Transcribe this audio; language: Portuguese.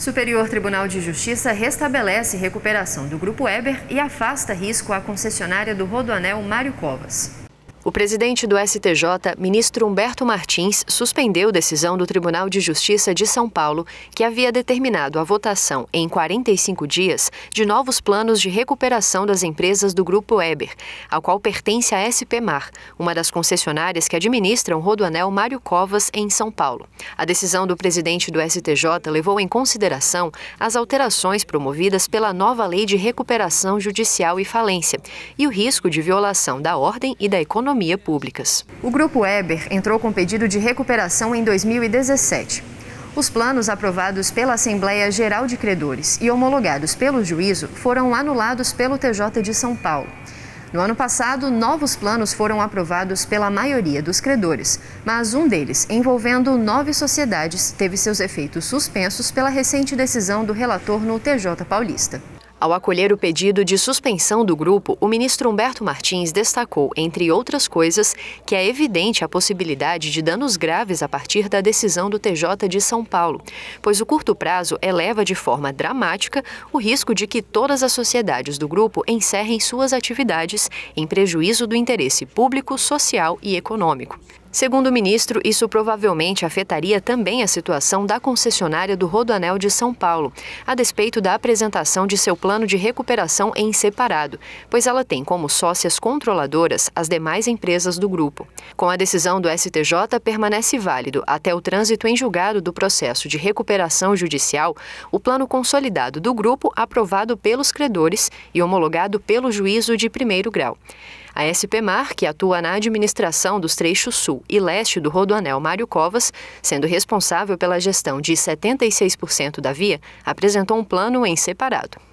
Superior Tribunal de Justiça restabelece recuperação do Grupo Weber e afasta risco à concessionária do Rodoanel Mário Covas. O presidente do STJ, ministro Humberto Martins, suspendeu decisão do Tribunal de Justiça de São Paulo, que havia determinado a votação em 45 dias de novos planos de recuperação das empresas do Grupo Eber, ao qual pertence a SP Mar, uma das concessionárias que administram o Rodoanel Mário Covas em São Paulo. A decisão do presidente do STJ levou em consideração as alterações promovidas pela nova Lei de Recuperação Judicial e Falência e o risco de violação da ordem e da economia economia públicas. O Grupo Eber entrou com pedido de recuperação em 2017. Os planos aprovados pela Assembleia Geral de Credores e homologados pelo juízo foram anulados pelo TJ de São Paulo. No ano passado, novos planos foram aprovados pela maioria dos credores, mas um deles, envolvendo nove sociedades, teve seus efeitos suspensos pela recente decisão do relator no TJ Paulista. Ao acolher o pedido de suspensão do grupo, o ministro Humberto Martins destacou, entre outras coisas, que é evidente a possibilidade de danos graves a partir da decisão do TJ de São Paulo, pois o curto prazo eleva de forma dramática o risco de que todas as sociedades do grupo encerrem suas atividades em prejuízo do interesse público, social e econômico. Segundo o ministro, isso provavelmente afetaria também a situação da concessionária do Rodoanel de São Paulo, a despeito da apresentação de seu plano de recuperação em separado, pois ela tem como sócias controladoras as demais empresas do grupo. Com a decisão do STJ, permanece válido até o trânsito em julgado do processo de recuperação judicial o plano consolidado do grupo aprovado pelos credores e homologado pelo juízo de primeiro grau. A SPMAR, que atua na administração dos trechos sul e leste do rodoanel Mário Covas, sendo responsável pela gestão de 76% da via, apresentou um plano em separado.